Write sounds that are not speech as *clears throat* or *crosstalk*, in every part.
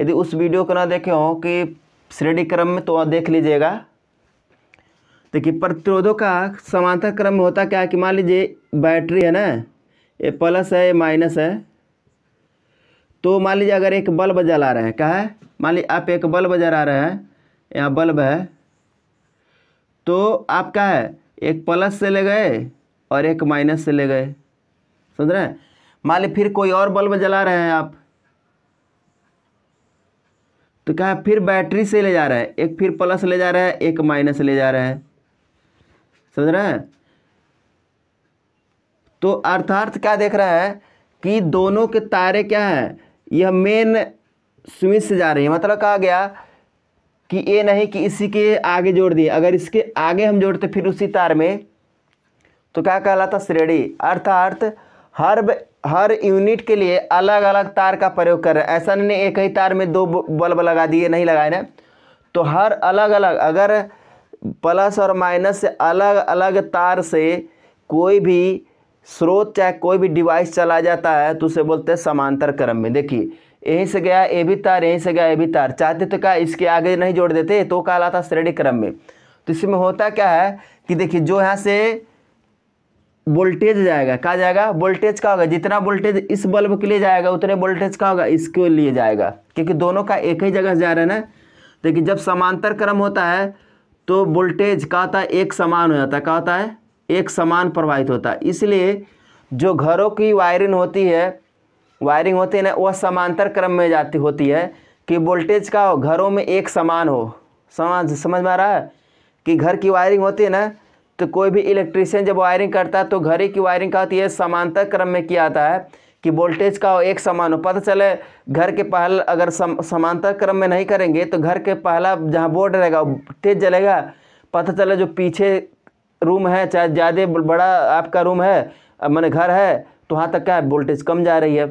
यदि उस वीडियो को ना देखे हो कि श्रेणी क्रम में तो देख लीजिएगा देखिए प्रतिरोधों का समांतर क्रम में होता क्या है कि मान लीजिए बैटरी है ना ये प्लस है ये माइनस है तो मान लीजिए अगर एक बल्ब जला रहे हैं क्या है मान लीजिए आप एक बल्ब जला रहे हैं यहाँ बल्ब है तो आप क्या है एक प्लस से ले गए और एक माइनस से ले गए समझ रहे हैं मान लीजिए फिर कोई और बल्ब जला रहे हैं आप तो क्या है फिर बैटरी से ले जा रहा है एक फिर प्लस ले जा रहा है एक माइनस ले जा रहा है समझ रहे हैं तो अर्थार्थ क्या देख रहा है कि दोनों के तारे क्या हैं यह मेन स्विच से जा रही है मतलब कहा गया कि ये नहीं कि इसी के आगे जोड़ दिए अगर इसके आगे हम जोड़ते फिर उसी तार में तो क्या कहलाता श्रेणी अर्थार्थ अर्थ हर हर यूनिट के लिए अलग अलग तार का प्रयोग कर रहे हैं ऐसा नहीं एक ही तार में दो बल्ब लगा दिए नहीं लगाए ना तो हर अलग अलग अगर प्लस और माइनस से अलग अलग तार से कोई भी स्रोत चाहे कोई भी डिवाइस चला जाता है तो उसे बोलते हैं समांतर क्रम में देखिए यहीं से गया ए भी तार यहीं से गया ए भी तार चाहते तो क्या इसके आगे नहीं जोड़ देते तो कहलाता श्रेणी क्रम में तो इसमें होता क्या है कि देखिए जो यहाँ से वोल्टेज जाएगा कहा जाएगा वोल्टेज का होगा जितना वोल्टेज इस बल्ब के लिए जाएगा उतने वोल्टेज का होगा इसके लिए जाएगा क्योंकि दोनों का एक ही जगह से जा रहा है ना देखिए जब समांतर क्रम होता है तो वोल्टेज का होता है एक समान हो जाता है क्या होता है एक समान प्रवाहित होता है इसलिए जो घरों की वायरिंग होती है वायरिंग होती है ना वह समांतर क्रम में जाती होती है कि वोल्टेज का घरों में एक समान हो समझ समझ में आ रहा है कि घर की वायरिंग होती है ना तो कोई भी इलेक्ट्रीशियन जब वायरिंग करता है तो घरे की वायरिंग का तो होती है समांतर क्रम में किया जाता है कि वोल्टेज का हो एक समान हो पता चले घर के पहल अगर सम, समांतर क्रम में नहीं करेंगे तो घर के पहला जहाँ बोर्ड रहेगा तेज जलेगा पता चले जो पीछे रूम है चाहे ज़्यादा बड़ा आपका रूम है मैंने घर है तो वहाँ तक क्या है वोल्टेज कम जा रही है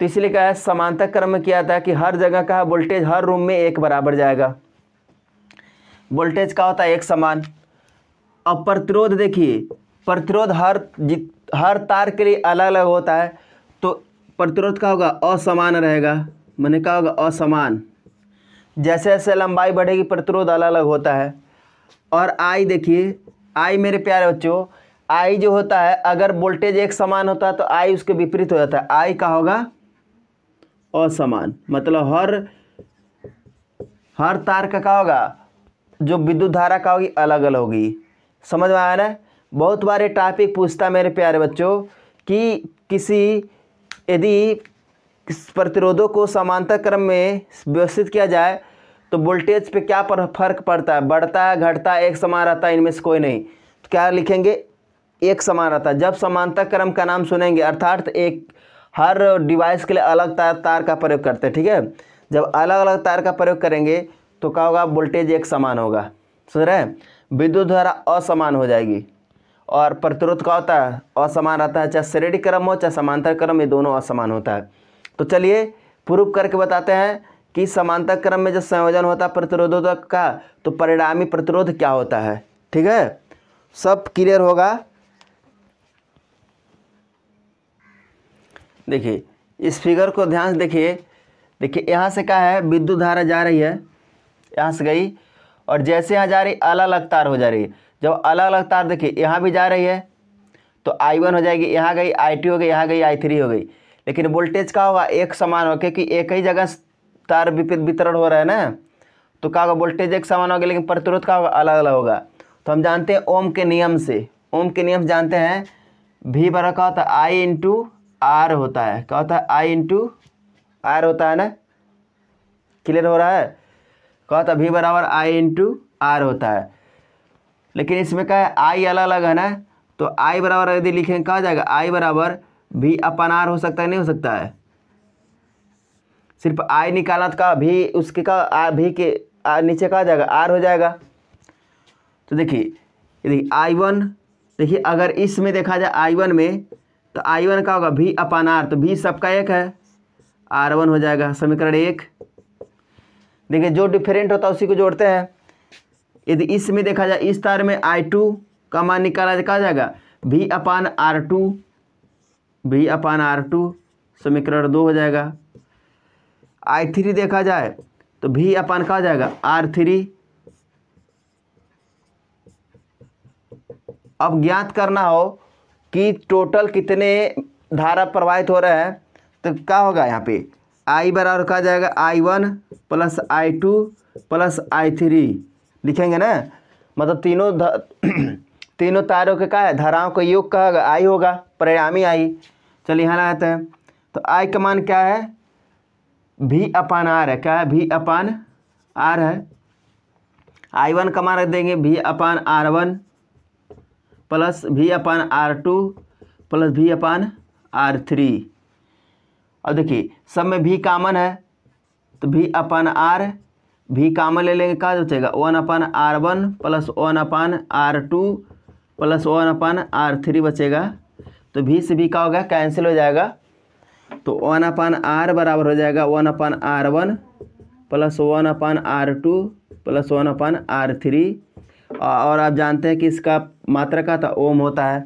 तो इसलिए क्या है समांतर क्रम में किया था कि हर जगह का वोल्टेज हर रूम में एक बराबर जाएगा वोल्टेज का होता है एक समान अब प्रतिरोध देखिए प्रतिरोध हर हर तार के लिए अलग अलग होता है तो प्रतिरोध का होगा असमान रहेगा मैंने कहा होगा असमान जैसे जैसे लंबाई बढ़ेगी प्रतिरोध अलग अलग होता है और आई देखिए आई मेरे प्यारे बच्चों आई जो होता है अगर वोल्टेज एक समान होता है तो आई उसके विपरीत हो जाता है आई का होगा असमान मतलब हर हर तार का क्या होगा जो विद्युत धारा का होगी अलग अलग होगी समझ में आया ना बहुत बार ये टॉपिक पूछता मेरे प्यारे बच्चों कि किसी यदि प्रतिरोधों को समांतर क्रम में व्यवस्थित किया जाए तो वोल्टेज पे क्या पर फर्क पड़ता है बढ़ता है घटता है एक समान रहता है इनमें से कोई नहीं तो क्या लिखेंगे एक समान रहता है जब समांतर क्रम का नाम सुनेंगे अर्थात एक हर डिवाइस के लिए अलग तार तार का प्रयोग करते हैं ठीक है जब अलग अलग तार का प्रयोग करेंगे तो क्या होगा वोल्टेज एक समान होगा सुन रहे हैं विद्युत धारा असमान हो जाएगी और प्रतिरोध का होता है असमान रहता है चाहे श्रेणी क्रम हो चाहे समांतर क्रम ये दोनों असमान होता है तो चलिए प्रूव करके बताते हैं कि समांतर क्रम में जब संयोजन होता है प्रतिरोधों का तो परिणामी प्रतिरोध क्या होता है ठीक है सब क्लियर होगा देखिए इस फिगर को ध्यान से देखिए देखिए यहाँ से क्या है विद्युत धारा जा रही है यहाँ से गई और जैसे यहाँ जा रही अलग अलग तार हो जा रही है जब अलग अलग तार देखिए यहाँ भी जा रही है तो आई वन हो जाएगी यहाँ गई आई टू हो गई यहाँ गई आई थ्री हो गई लेकिन वोल्टेज का होगा एक समान होगा क्योंकि एक ही जगह तार वितरण हो रहा है ना तो क्या होगा वोल्टेज एक समान होगा लेकिन प्रतिरोध का होगा अलग अलग होगा तो हम जानते हैं ओम के नियम से ओम के नियम से जानते हैं भी बड़ा क्या होता है आई इंटू आर होता है क्या होता है आई इंटू आर होता है ना क्लियर हो रहा है था भी बराबर आई इंटू आर होता है लेकिन इसमें क्या है आई अलग अलग है ना तो आई बराबर यदि लिखें कहा जाएगा आई बराबर भी अपन आर हो सकता है नहीं हो सकता है सिर्फ आई निकाला तो का भी उसके का आ, भी के आ, नीचे कहा जाएगा आर हो जाएगा तो देखिए यदि आई वन देखिए अगर इसमें देखा जाए आई वन में तो आई वन का होगा भी अपन आर तो भी सबका एक है आर वन हो जाएगा समीकरण एक देखिए जो डिफरेंट होता है उसी को जोड़ते हैं यदि इसमें देखा जाए इस तार में आई टू का मान निकाला कहा जाएगा V upon R two V upon R two समीकरण दो हो जाएगा आई थ्री देखा जाए तो वी अपान कहा जाएगा आर थ्री अब ज्ञात करना हो कि टोटल कितने धारा प्रवाहित हो रहा है तो क्या होगा यहाँ पे आई बराबर कहा जाएगा I one plus I two plus I three लिखेंगे ना मतलब तीनों *clears throat* तीनों तारों के क्या है धाराओं का योग कहा आई होगा परिणामी आई चलिए यहाँ लगाते हैं तो आई का मान क्या है भी अपान आर है क्या है भी अपान आर है आई वन का मान रख देंगे भी अपान आर वन प्लस भी अपान आर टू प्लस भी अपान आर थ्री और देखिए सब में भी कामन है तो भी अपन आर भी कामन ले लेंगे कहा बचेगा one upon R one plus one upon R two plus one upon R three बचेगा तो भी से भी का होगा कैंसिल हो जाएगा तो वन अपन आर बराबर हो जाएगा one upon R one plus one upon R two plus one upon R three और आप जानते हैं कि इसका मात्रा का तो ओम होता है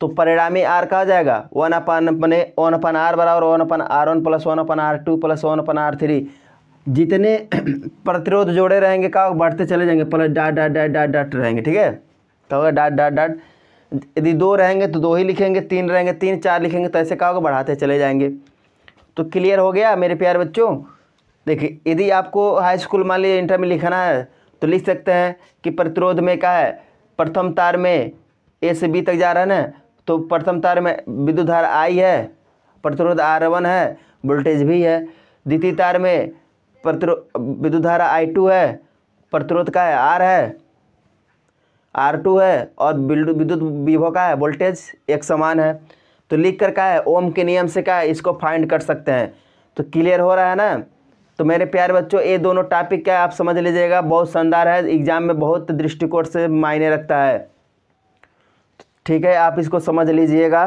तो परिणामी आर कहा जाएगा वन अपन अपने वन अपन आर बराबर one upon R one plus one upon R two plus one upon R three जितने *clears throat* प्रतिरोध जोड़े रहेंगे का बढ़ते चले जाएंगे plus dot dot dot dot dot रहेंगे ठीक है क्या होगा डाट डाट डाट यदि दो रहेंगे तो दो ही लिखेंगे तीन रहेंगे तीन चार लिखेंगे तो ऐसे क्या होगा बढ़ाते चले जाएंगे तो क्लियर हो गया मेरे प्यार बच्चों देखिए यदि आपको हाई स्कूल मान लीजिए इंटर में लिखना है तो लिख सकते हैं कि प्रतिरोध में क्या है प्रथम तार में ए से बी तक जा रहा है ना तो प्रथम तार में विद्युत धारा आई है प्रतिरोध आर वन है वोल्टेज भी है द्वितीय तार में प्रतिरो विद्युत धारा आई टू है प्रतिरोध का है आर है आर टू है और विद्युत विभव का है वोल्टेज एक समान है तो लिख कर का है ओम के नियम से का है इसको फाइंड कर सकते हैं तो क्लियर हो रहा है ना तो मेरे प्यारे बच्चों ये दोनों टॉपिक क्या है आप समझ लीजिएगा बहुत शानदार है एग्जाम में बहुत दृष्टिकोण से मायने रखता है ठीक है आप इसको समझ लीजिएगा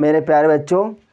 मेरे प्यारे बच्चों